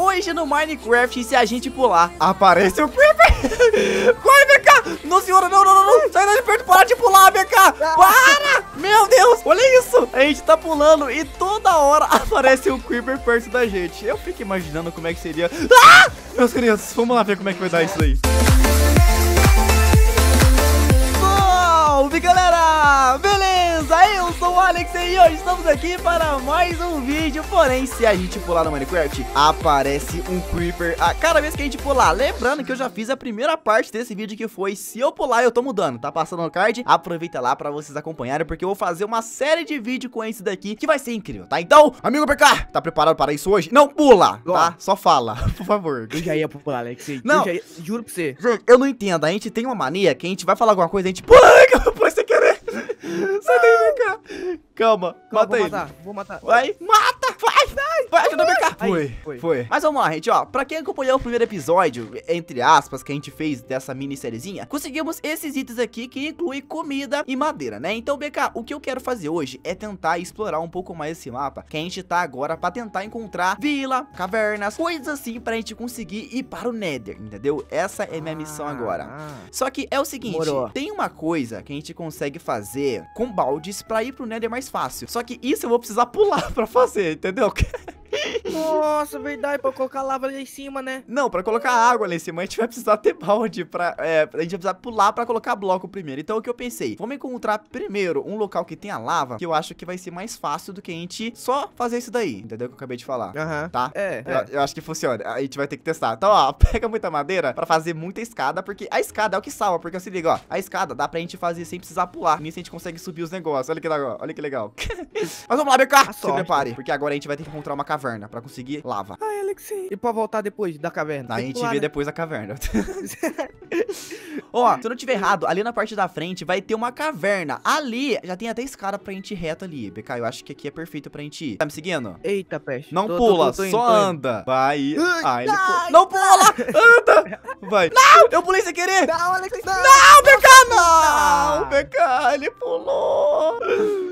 Hoje no Minecraft, se a gente pular, aparece o Creeper. Corre, BK! Não, senhora, não, não, não, não. Sai daí de perto, para de pular, BK! Para! Meu Deus, olha isso! A gente tá pulando e toda hora aparece o Creeper perto da gente. Eu fico imaginando como é que seria... Ah! Meus crianças, vamos lá ver como é que vai dar isso aí. Salve, galera! Beleza? Alex e hoje estamos aqui para mais um vídeo Porém, se a gente pular no Minecraft, aparece um Creeper a cada vez que a gente pular Lembrando que eu já fiz a primeira parte desse vídeo que foi Se eu pular, eu tô mudando, tá passando no card Aproveita lá para vocês acompanharem Porque eu vou fazer uma série de vídeo com esse daqui Que vai ser incrível, tá? Então, amigo PK, tá preparado para isso hoje? Não pula, Go. tá? Só fala, por favor Eu já ia pular, Alex Não, ia, juro pra você Gente, eu não entendo, a gente tem uma mania que a gente vai falar alguma coisa e a gente pula, depois você quer Sai daí, vem cá. Calma, Calma mata vou ele. Matar, vou matar. Vai, mata. Vai, vai, vai, ajuda a BK. Foi, foi, foi. Mas vamos lá, gente, ó. Pra quem acompanhou o primeiro episódio, entre aspas, que a gente fez dessa minissériezinha, conseguimos esses itens aqui que inclui comida e madeira, né? Então, BK, o que eu quero fazer hoje é tentar explorar um pouco mais esse mapa que a gente tá agora pra tentar encontrar vila, cavernas, coisas assim pra gente conseguir ir para o Nether, entendeu? Essa é minha ah, missão agora. Ah. Só que é o seguinte, Morou. tem uma coisa que a gente consegue fazer com baldes pra ir pro Nether mais fácil. Só que isso eu vou precisar pular pra fazer, entendeu? Nossa, verdade, pra colocar lava ali em cima, né? Não, pra colocar água ali em cima, a gente vai precisar ter balde pra... É, a gente vai precisar pular pra colocar bloco primeiro. Então, o que eu pensei? Vamos encontrar primeiro um local que tenha lava, que eu acho que vai ser mais fácil do que a gente só fazer isso daí. Entendeu o que eu acabei de falar? Aham. Uhum. Tá? É eu, é eu, acho que funciona. A gente vai ter que testar. Então, ó, pega muita madeira pra fazer muita escada, porque a escada é o que salva, porque se liga, ó, a escada dá pra gente fazer sem precisar pular. Nisso a gente consegue subir os negócios. Olha que legal, olha que legal. Mas vamos lá, BK! Se prepare, porque agora a gente vai ter que encontrar uma caverna caverna pra conseguir lava. Ai, Alexei. E pra voltar depois da caverna? A gente vê né? depois da caverna. Ó, se eu não tiver errado, ali na parte da frente vai ter uma caverna. Ali já tem até escada pra gente ir reto ali, BK. Eu acho que aqui é perfeito pra gente ir. Tá me seguindo? Eita, peste. Não tô, pula, tô, tô, só indo, anda. Vai. Ah, ele ai, Não pula! Anda! Vai. Não! Eu pulei sem querer! Não, Alex, não! Não, BK, não! não. BK, ele pulou!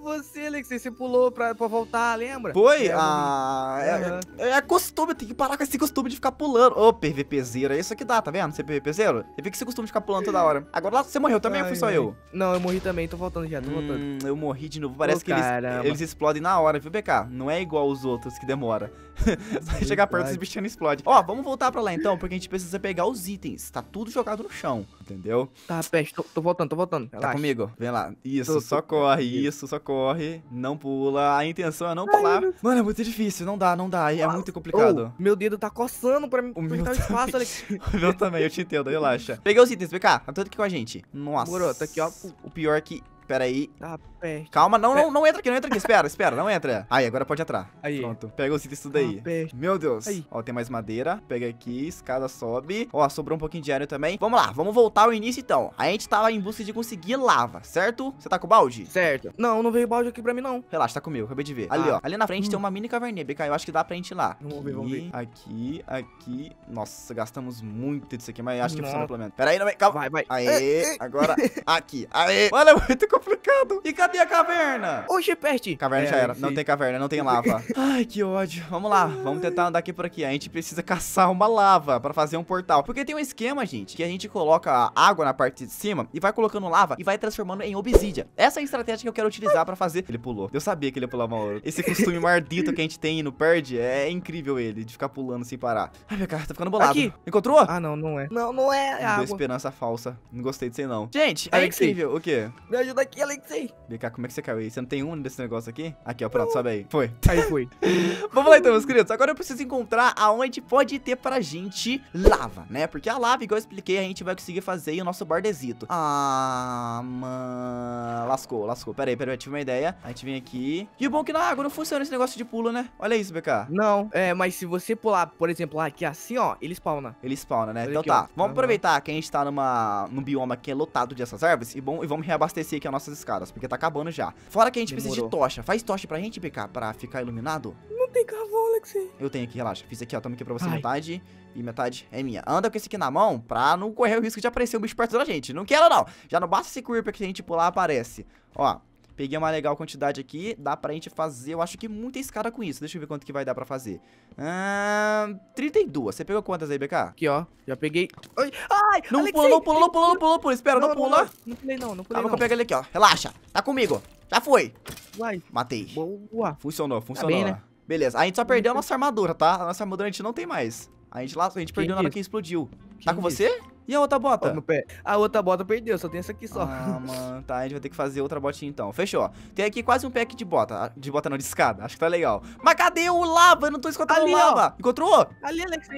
você, Alex. Você pulou pra, pra voltar, lembra? Foi? É, ah, é, é, é, costume, tem que parar com esse costume de ficar pulando. Ô, oh, PVPzeiro, é isso que dá, tá vendo? Você é PVPzeiro? Você fica com esse costume de ficar pulando toda hora. Agora lá, você morreu também ai, ou foi só ai. eu? Não, eu morri também, tô voltando já, tô hum, voltando. Eu morri de novo, parece oh, que eles, eles, explodem na hora, viu, BK? Não é igual os outros que demora. só chegar perto, esses bichinhos explode. Ó, vamos voltar pra lá então, porque a gente precisa pegar os itens. Tá tudo jogado no chão, entendeu? Tá, peste, tô, tô voltando, tô voltando. Tá Relaxa. Tá comigo? Vem lá. Isso, tô, só tô, corre, isso, só corre corre, não pula. A intenção é não pular. Mano, é muito difícil. Não dá, não dá. É ah, muito complicado. Oh, meu dedo tá coçando pra mim. O meu tá espaço, ali. o meu também, eu te entendo, relaxa. Peguei os itens, BK. Tá tudo aqui com a gente. Nossa. Moro, tá aqui, ó. O pior é que Pera aí. Ah, tá perto. Calma, não, não, não entra aqui, não entra aqui. espera, espera, não entra. Aí, agora pode entrar. Aí. Pronto. Pega os itens tudo aí. Tá Meu Deus. Aí. Ó, tem mais madeira. Pega aqui, escada sobe. Ó, sobrou um pouquinho de área também. Vamos lá, vamos voltar ao início então. A gente tava em busca de conseguir lava, certo? Você tá com o balde? Certo. Não, não veio balde aqui pra mim, não. Relaxa, tá comigo, acabei de ver. Ah. Ali, ó. Ali na frente hum. tem uma mini caverninha, BK. Eu acho que dá pra gente ir lá. Vamos ver, vamos ver. Aqui, aqui. Nossa, gastamos muito disso aqui, mas acho que Nossa. funciona pelo menos. Pera aí, não vem, Calma. Vai, vai. Aê, agora. aqui. Aê. Olha é muito complicado. E cadê a caverna? Oxe, perde? Caverna é, já era. Enfim. Não tem caverna, não tem lava. Ai, que ódio. Vamos lá. Vamos tentar andar aqui por aqui. A gente precisa caçar uma lava pra fazer um portal. Porque tem um esquema, gente, que a gente coloca água na parte de cima e vai colocando lava e vai transformando em obsidia. Essa é a estratégia que eu quero utilizar pra fazer. Ele pulou. Eu sabia que ele ia pular uma hora. Esse costume mardito que a gente tem no perde é incrível ele, de ficar pulando sem parar. Ai, minha cara, tá ficando bolado. Aqui. Encontrou? Ah, não, não é. Não, não é. deu água. esperança falsa. Não gostei de ser não. Gente, é incrível. O quê? Me ajuda aqui aqui, Alexei. BK, como é que você caiu aí? Você não tem um desse negócio aqui? Aqui, ó, pronto, sobe aí. Foi. Aí foi. Vamos lá então, meus queridos. Agora eu preciso encontrar aonde pode ter pra gente lava, né? Porque a lava, igual eu expliquei, a gente vai conseguir fazer aí o nosso bordezito. Ah, mano. Lascou, lascou. Pera aí, pera aí, eu tive uma ideia. A gente vem aqui. E o bom é que na água não funciona esse negócio de pulo, né? Olha isso, BK. Não, é, mas se você pular, por exemplo, aqui assim, ó, ele spawna. Ele spawna, né? Olha então aqui, tá. Ó. Vamos uhum. aproveitar que a gente tá numa, num bioma que é lotado de essas árvores e, bom, e vamos reabastecer aqui as nossas escadas, porque tá acabando já. Fora que a gente Demorou. precisa de tocha. Faz tocha pra gente, BK, pra ficar iluminado? Não tem carvão, Alexei. Eu tenho aqui, relaxa. Fiz aqui, ó. Tamo aqui pra você Ai. metade e metade é minha. Anda com esse aqui na mão pra não correr o risco de aparecer um bicho perto da gente. Não quero, não. Já não basta esse creeper que a gente pular aparece. Ó, Peguei uma legal quantidade aqui, dá pra gente fazer, eu acho que muita escada com isso. Deixa eu ver quanto que vai dar pra fazer. Ah, 32. Você pegou quantas aí, BK? Aqui, ó. Já peguei. Ai, ai não pulou pula, não pula, não pula, não pula, pula. Espera, não, não pula. Não, não pulei não, não pulei tá, não. Vou pegar ele aqui, ó. Relaxa. Tá comigo. Já foi. Uai. Matei. Boa. Funcionou, tá funcionou. Tá bem, né? Beleza, a gente só tá perdeu a nossa armadura, tá? A nossa armadura a gente não tem mais. A gente lá, a gente Quem perdeu na hora que explodiu. Quem tá com você? E a outra bota? No pé. A outra bota perdeu, só tem essa aqui só. Ah, mano, tá. A gente vai ter que fazer outra botinha então. Fechou. Tem aqui quase um pack de bota. De bota não, de escada. Acho que tá legal. Mas cadê o lava? Eu não tô escutando ali, lava. Ó. Encontrou? Ali, Alex,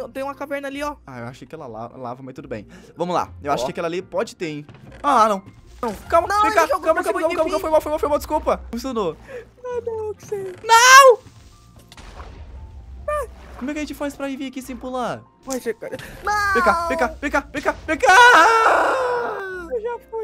ó. tem uma caverna ali, ó. Ah, eu achei que ela lava, lava mas tudo bem. Vamos lá. Eu acho que aquela ali pode ter, hein. Ah, não. Não, calma, não, calma, calma, calma, calma, calma, foi mal, foi mal, foi mal, desculpa. Funcionou. Ah, não, que sei. Não! Ah, como é que a gente faz pra vir aqui sem pular? Vai, cara. Vem cá, vem cá, vem cá, vem cá, vem cá! Eu já fui.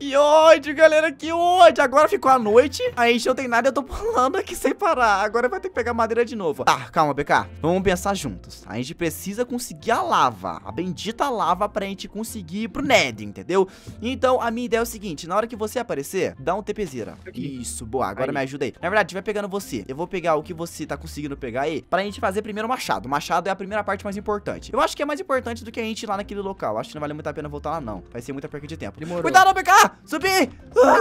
Que ódio, galera, que ódio. Agora ficou a noite, a gente não tem nada eu tô pulando aqui sem parar. Agora vai ter que pegar madeira de novo. Tá, calma, BK. Vamos pensar juntos. Tá? A gente precisa conseguir a lava, a bendita lava pra gente conseguir ir pro Ned, entendeu? Então, a minha ideia é o seguinte, na hora que você aparecer, dá um TPzera. Isso, boa. Agora aí. me ajuda aí. Na verdade, vai pegando você. Eu vou pegar o que você tá conseguindo pegar aí pra gente fazer primeiro o machado. O machado é a primeira parte mais importante. Eu acho que é mais importante do que a gente ir lá naquele local. Acho que não vale muito a pena voltar lá, não. Vai ser muita perca de tempo. Demorou. Cuidado, BK! Subi!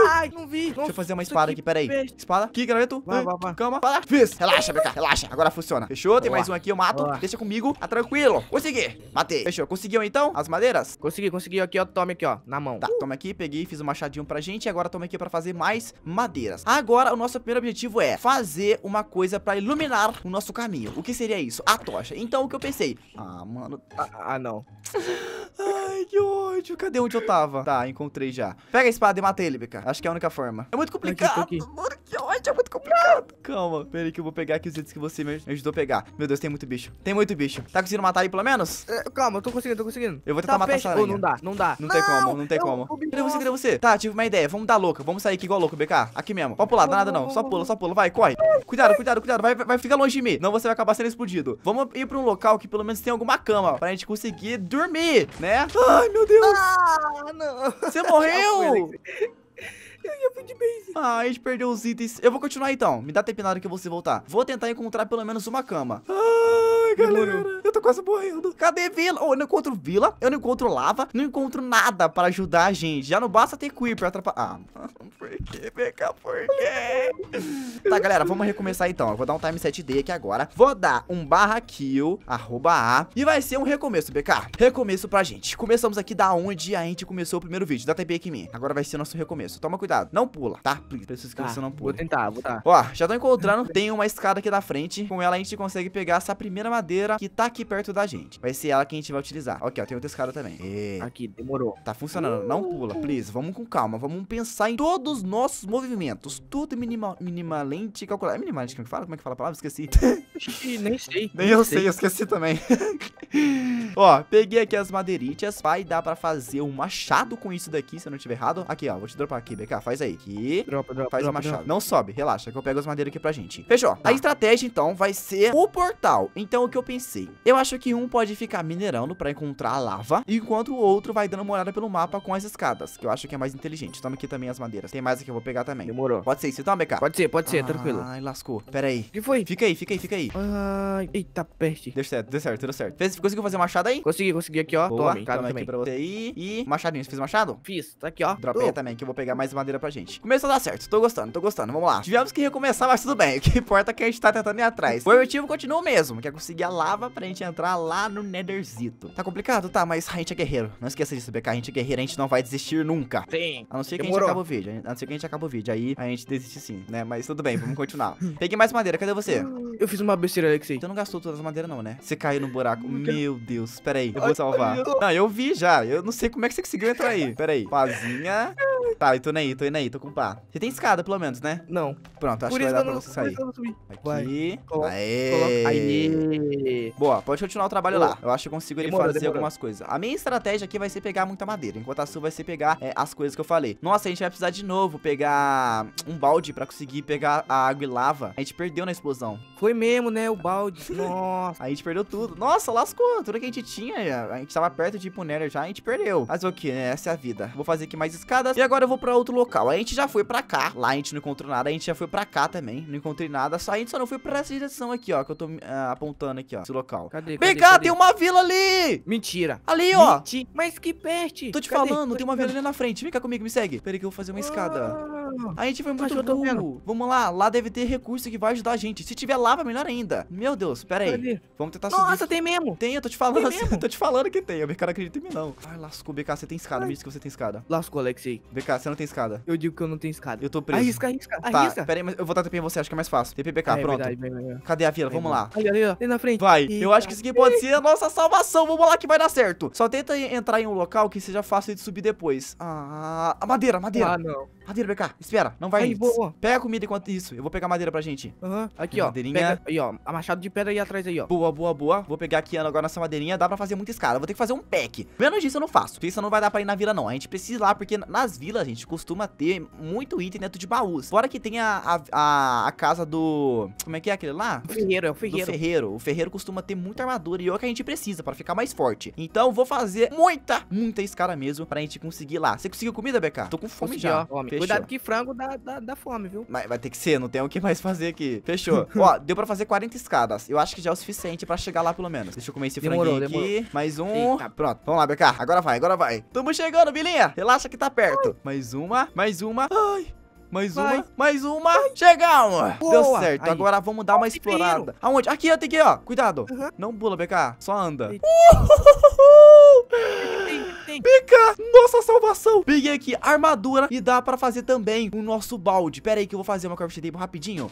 Ai, não vi. Deixa eu fazer uma espada aqui, peraí. Espada. Aqui, graveto. Calma. Fala. Fiz. Relaxa, BK. Relaxa. Agora funciona. Fechou? Tem mais um aqui, eu mato. Deixa comigo. Tá tranquilo. Consegui. Matei. Fechou. Conseguiu então as madeiras? Consegui, consegui. Aqui, ó. Tome aqui, ó. Na mão. Tá, toma aqui. Peguei, fiz um machadinho pra gente. E agora toma aqui pra fazer mais madeiras. Agora, o nosso primeiro objetivo é fazer uma coisa pra iluminar o nosso caminho. O que seria isso? A tocha. Então, o que eu pensei? Ah, mano. Ah, ah não. Ai, que ódio. Cadê onde eu tava? Tá, encontrei já. Pega a espada e mata ele, BK. Acho que é a única forma. É muito complicado. Aqui, aqui. Mano, que ódio, é muito complicado. Calma, peraí que eu vou pegar aqui os itens que você me ajudou a pegar. Meu Deus, tem muito bicho. Tem muito bicho. Tá conseguindo matar ele pelo menos? É, calma, eu tô conseguindo, tô conseguindo. Eu vou tentar tá, matar peixe. essa Oh, não dá, não dá. Não, não tem como, não tem eu, como. Cadê você, cadê você? Tá, tive uma ideia. Vamos dar louca. Vamos sair aqui igual louco, BK. Aqui mesmo. Pode pular, nada não. Só pula, só pula. Vai, corre. Cuidado, cuidado, cuidado. Vai, vai ficar longe de mim. Não, você vai acabar sendo explodido. Vamos ir pra um local que pelo menos tem alguma cama pra gente conseguir dormir, né? né? Ai, meu Deus! Ah, não! Você morreu! Eu ia fui de base. Ah, a gente perdeu os itens. Eu vou continuar então. Me dá tempo nada que se voltar. Vou tentar encontrar pelo menos uma cama. Ah! galera, eu tô quase morrendo. Cadê Vila? Oh, eu não encontro Vila, eu não encontro Lava, não encontro nada para ajudar a gente. Já não basta ter pra atrapalhar. Ah, por que BK? por quê? tá, galera, vamos recomeçar então. Eu vou dar um time 7D aqui agora. Vou dar um barra kill, arroba A, e vai ser um recomeço, BK. Recomeço pra gente. Começamos aqui da onde a gente começou o primeiro vídeo. Dá TP aqui em mim. Agora vai ser nosso recomeço. Toma cuidado, não pula, tá? Preciso que tá, você não pula. Vou tentar, vou tentar. Ó, já tô encontrando, tem uma escada aqui na frente. Com ela a gente consegue pegar essa primeira madeira que tá aqui perto da gente. Vai ser ela que a gente vai utilizar. Ok, ó, tem outra escada também. E... Aqui, demorou. Tá funcionando. Não uh. pula, please. Vamos com calma. Vamos pensar em todos os nossos movimentos. Tudo minimal, minimalmente calculado. É minimalmente que fala? Como é que fala a palavra? Esqueci. nem sei. Nem, nem eu sei. sei, eu esqueci também. ó, peguei aqui as madeiritas. Vai dar pra fazer um machado com isso daqui, se eu não tiver errado. Aqui, ó, vou te dropar aqui, BK, faz aí. Aqui, dropa, dropa, faz o machado. Dropa. Não sobe, relaxa, que eu pego as madeiras aqui pra gente. Fechou. Tá. A estratégia, então, vai ser o portal. Então, o que eu pensei? Eu acho que um pode ficar minerando pra encontrar a lava, enquanto o outro vai dando uma olhada pelo mapa com as escadas, que eu acho que é mais inteligente. Toma aqui também as madeiras. Tem mais aqui, eu vou pegar também. Demorou. Pode ser se toma, BK? Pode ser, pode ser, ah, tranquilo. Ai, lascou. Pera aí. O que foi? Fica aí, fica aí, fica aí. Ai. eita peste. Deu certo, deu certo, deu certo. Fez, conseguiu fazer machado aí? Consegui, consegui aqui, ó. Boa, Toma, cara, então também. aqui pra você aí. E machadinho, você fez machado? Fiz, tá aqui, ó. Dropei também, que eu vou pegar mais madeira pra gente. Começou a dar certo, tô gostando, tô gostando, vamos lá. Tivemos que recomeçar, mas tudo bem. O que importa é que a gente tá tentando ir atrás. O objetivo continua o mesmo, que é conseguir a lava pra gente entrar lá no netherzito. Tá complicado? Tá, mas a gente é guerreiro. Não esqueça disso, BK, a gente é guerreiro, a gente não vai desistir nunca. Sim. A não ser que Demorou. a gente acabe o vídeo, a não ser que a gente acabe o vídeo, aí a gente desiste sim, né? Mas tudo bem, vamos continuar. Peguei mais madeira, cadê você? Eu fiz uma besteira, que Você não gastou todas as madeiras, não, né? Você caiu no buraco. Meu Deus, peraí. Eu vou salvar. Não, eu vi já. Eu não sei como é que você conseguiu entrar aí. Peraí. Pazinha. Tá, eu tô indo aí, tô indo aí, tô com pá. Você tem escada, pelo menos, né? Não. Pronto, acho por que vai dar pra não, você sair. Aqui. Vai. Aê. Aê. Boa, pode continuar o trabalho Boa. lá. Eu acho que eu consigo ele fazer algumas coisas. A minha estratégia aqui vai ser pegar muita madeira, enquanto a sua vai ser pegar é, as coisas que eu falei. Nossa, a gente vai precisar de novo pegar um balde pra conseguir pegar a água e lava. A gente perdeu na explosão. Foi mesmo, né? O balde. Nossa. a gente perdeu tudo. Nossa, lascou. Tudo que a gente tinha, a gente tava perto de ir pro Nether já, a gente perdeu. Mas o okay, que, né? Essa é a vida. Vou fazer aqui mais escadas. E agora agora eu vou pra outro local. A gente já foi pra cá. Lá a gente não encontrou nada. A gente já foi pra cá também. Não encontrei nada. Só, a gente só não foi pra essa direção aqui, ó. Que eu tô uh, apontando aqui, ó. Esse local. Cadê? Vem cá, cadê? tem uma vila ali! Mentira. Ali, ó. Mentira. Mas que perto Tô te cadê? falando, tem uma vila ali na frente. Vem cá comigo, me segue. Peraí que eu vou fazer uma ah. escada. A gente foi muito burro. Vamos lá, lá deve ter recurso que vai ajudar a gente. Se tiver lava, melhor ainda. Meu Deus, pera aí. Vamos tentar Nossa, subir. Nossa, tem mesmo. Tem, eu tô te falando. Assim, tô te falando que tem. O BK não acredita em mim, não. Ai, lascou. BK, você tem escada. Ai. Me diz que você tem escada. Lascou, Alexei. BK, você não tem escada. Eu digo que eu não tenho escada. Eu tô preso. Arrisca, arrisca. Tá, arrisca. pera aí, mas eu vou dar TP em você. Acho que é mais fácil. TP, BK, é, pronto. Verdade, Cadê a vila? Vamos lá. Ali, ali, ó. na frente. Vai. Eita. Eu acho que isso aqui pode ser a nossa salvação. Vamos lá que vai dar certo. Só tenta entrar em um local que seja fácil de subir depois. Ah, a madeira, a madeira. Ah, não. Madeira, BK, espera, não vai. Aí, boa. Pega a comida enquanto isso. Eu vou pegar madeira pra gente. Aham. Uhum. Aqui, ó. Madeirinha. aí, ó. A machado de pedra aí atrás aí, ó. Boa, boa, boa. Vou pegar aqui agora nossa madeirinha. Dá pra fazer muita escada. Vou ter que fazer um pack. Menos disso eu não faço. Isso não vai dar pra ir na vila, não. A gente precisa ir lá, porque nas vilas, a gente, costuma ter muito item dentro de baús. Fora que tem a, a, a casa do. Como é que é aquele lá? O ferreiro, é o ferreiro. Do ferreiro. O ferreiro costuma ter muita armadura e é o que a gente precisa pra ficar mais forte. Então vou fazer muita, muita escada mesmo pra gente conseguir lá. Você conseguiu comida, BK? Tô com fome Consegui, já. Ó, homem. Fechou. Cuidado que frango dá, dá, dá fome, viu? Mas vai ter que ser, não tem o que mais fazer aqui. Fechou. Ó, deu pra fazer 40 escadas. Eu acho que já é o suficiente pra chegar lá, pelo menos. Deixa eu comer esse demorou, franguinho demorou. aqui. Mais um. Eita. Pronto, vamos lá, BK. Agora vai, agora vai. Tamo chegando, Bilinha. Relaxa que tá perto. Ai. Mais uma, mais uma. Ai, mais Vai. uma. Mais uma. Chegamos. Boa. Deu certo. Aí. Agora vamos dar uma explorada. Aonde? Aqui, tem aqui, ó. Cuidado. Não pula, BK. Só anda. Pica! Nossa salvação! Peguei aqui armadura e dá pra fazer também o nosso balde. Pera aí que eu vou fazer uma crafting table rapidinho.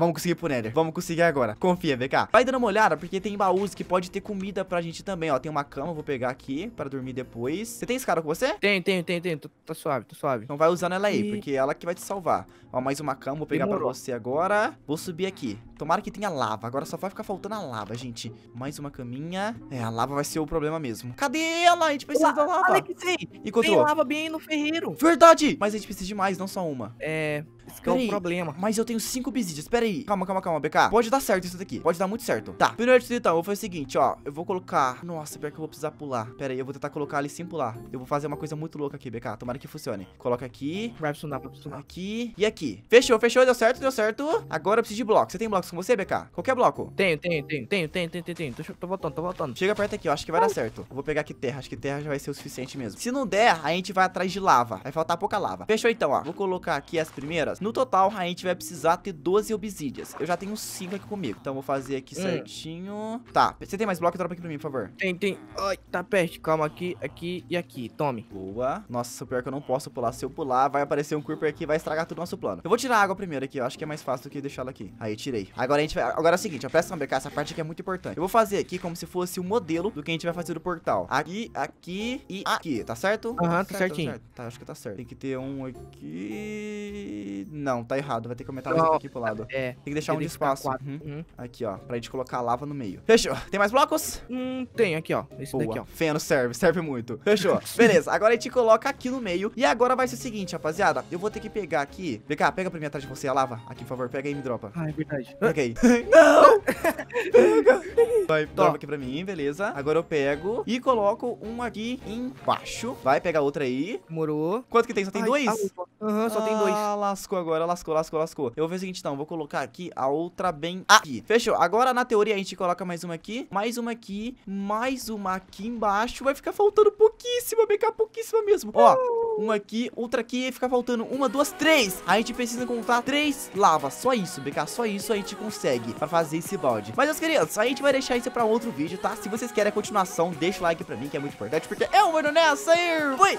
Vamos conseguir pro Nether. Vamos conseguir agora. Confia, VK. Vai dando uma olhada, porque tem baús que pode ter comida pra gente também, ó. Tem uma cama, vou pegar aqui pra dormir depois. Você tem cara com você? Tenho, tenho, tenho, tenho. Tá suave, tá suave. Então vai usando ela aí, e... porque é ela que vai te salvar. Ó, mais uma cama, vou pegar Demorou. pra você agora. Vou subir aqui. Tomara que tenha lava. Agora só vai ficar faltando a lava, gente. Mais uma caminha. É, a lava vai ser o problema mesmo. Cadê ela? A gente precisa La da lava. que sim. Encontrou. tem lava bem no ferreiro. Verdade! Mas a gente precisa de mais, não só uma. É, esse que é o problema. Mas eu tenho cinco besídias. Pera aí. Calma, calma, calma, BK. Pode dar certo isso daqui. Pode dar muito certo. Tá. Primeiro de tudo, então, eu vou fazer o seguinte, ó. Eu vou colocar... Nossa, pior que eu vou precisar pular. Pera aí, eu vou tentar colocar ali sem pular. Eu vou fazer uma coisa muito louca aqui, BK. Tomara que funcione. Coloca aqui. Vai funcionar, vai funcionar. Aqui e aqui. Fechou, fechou. Deu certo, deu certo. Agora eu preciso de blocos. Você tem blocos com você, BK? Qualquer bloco. Tenho, tenho, tenho, tenho, tenho, tenho, tenho. tenho. Tô, tô voltando, tô voltando. Chega perto aqui, ó. Acho que vai dar certo. Eu vou pegar aqui terra. Acho que terra já vai ser o suficiente mesmo. Se não der, a gente vai atrás de lava. Vai faltar pouca lava. Fechou então, ó. Vou colocar aqui as primeiras. No total, a gente vai precisar ter 12 obsidianas obsidias. Eu já tenho cinco aqui comigo. Então, vou fazer aqui hum. certinho. Tá, você tem mais bloco? Dropa aqui pra mim, por favor. Tem, tem. Ai, tá perto. Calma, aqui, aqui e aqui. Tome. Boa. Nossa, pior que eu não posso pular. Se eu pular, vai aparecer um Creeper aqui e vai estragar todo o nosso plano. Eu vou tirar a água primeiro aqui, Eu Acho que é mais fácil do que deixar ela aqui. Aí, tirei. Agora a gente vai... Agora é o seguinte, ó. Presta atenção, BK. Essa parte aqui é muito importante. Eu vou fazer aqui como se fosse o um modelo do que a gente vai fazer do portal. Aqui, aqui e aqui. Tá certo? Aham, uhum, tá, tá certinho. Tá, acho que tá certo. Tem que ter um aqui... Não, tá errado. Vai ter que aumentar mais aqui pro lado. É, é. Tem que deixar um espaço. Uhum. uhum. Aqui, ó. Pra gente colocar a lava no meio. Fechou. Tem mais blocos? Hum, tem. Aqui, ó. Esse Boa. daqui, ó. Feno serve. Serve muito. Fechou. Beleza. Agora a gente coloca aqui no meio. E agora vai ser o seguinte, rapaziada. Eu vou ter que pegar aqui. cá, pega pra mim atrás de você a lava. Aqui, por favor. Pega aí e me dropa. Ah, é verdade. Pega aí. Não! pega. Vai, dropa aqui pra mim. Beleza. Agora eu pego e coloco um aqui embaixo. Vai pegar outra aí. Morou. Quanto que tem? Só tem Ai, dois? Tá Aham, uhum, só ah, tem dois. Ah, lascou agora, lascou, lascou, lascou. Eu vou ver o seguinte, então, vou colocar aqui a outra bem ah! aqui. Fechou. Agora, na teoria, a gente coloca mais uma aqui, mais uma aqui, mais uma aqui embaixo. Vai ficar faltando pouquíssima, BK, pouquíssima mesmo. Ó, uma aqui, outra aqui, e fica faltando uma, duas, três. A gente precisa contar três lavas, só isso, BK, só isso a gente consegue pra fazer esse balde. Mas, meus queridos, a gente vai deixar isso pra outro vídeo, tá? Se vocês querem a continuação, deixa o like pra mim, que é muito importante, porque eu vou nessa aí. fui!